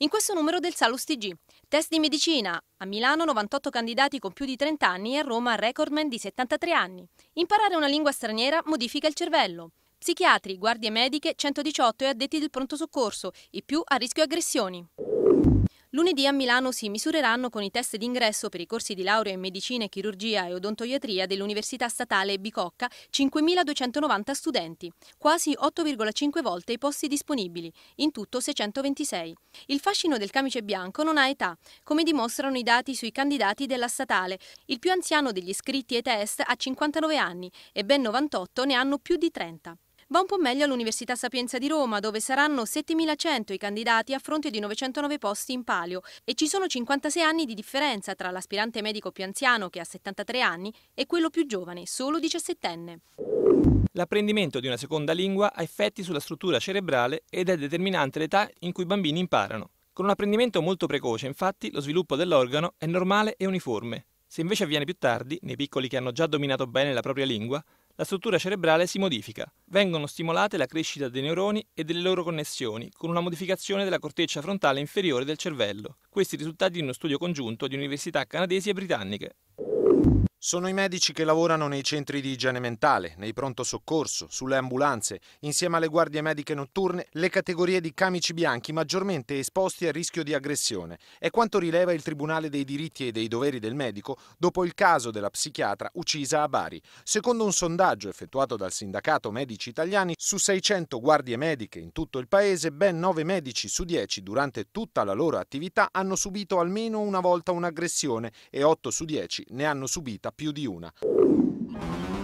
In questo numero del Salus TG, test di medicina. A Milano 98 candidati con più di 30 anni e a Roma recordman di 73 anni. Imparare una lingua straniera modifica il cervello. Psichiatri, guardie mediche, 118 e addetti del pronto soccorso, i più a rischio aggressioni. Lunedì a Milano si misureranno con i test d'ingresso per i corsi di laurea in medicina, chirurgia e odontoiatria dell'Università Statale Bicocca 5.290 studenti, quasi 8,5 volte i posti disponibili, in tutto 626. Il fascino del camice bianco non ha età, come dimostrano i dati sui candidati della statale. Il più anziano degli iscritti ai test ha 59 anni e ben 98 ne hanno più di 30. Va un po' meglio all'Università Sapienza di Roma, dove saranno 7.100 i candidati a fronte di 909 posti in palio e ci sono 56 anni di differenza tra l'aspirante medico più anziano, che ha 73 anni, e quello più giovane, solo 17enne. L'apprendimento di una seconda lingua ha effetti sulla struttura cerebrale ed è determinante l'età in cui i bambini imparano. Con un apprendimento molto precoce, infatti, lo sviluppo dell'organo è normale e uniforme. Se invece avviene più tardi, nei piccoli che hanno già dominato bene la propria lingua, la struttura cerebrale si modifica. Vengono stimolate la crescita dei neuroni e delle loro connessioni, con una modificazione della corteccia frontale inferiore del cervello. Questi risultati di uno studio congiunto di università canadesi e britanniche. Sono i medici che lavorano nei centri di igiene mentale, nei pronto soccorso, sulle ambulanze, insieme alle guardie mediche notturne, le categorie di camici bianchi maggiormente esposti al rischio di aggressione. È quanto rileva il Tribunale dei diritti e dei doveri del medico dopo il caso della psichiatra uccisa a Bari. Secondo un sondaggio effettuato dal sindacato Medici Italiani, su 600 guardie mediche in tutto il paese, ben 9 medici su 10 durante tutta la loro attività hanno subito almeno una volta un'aggressione e 8 su 10 ne hanno subita più di una.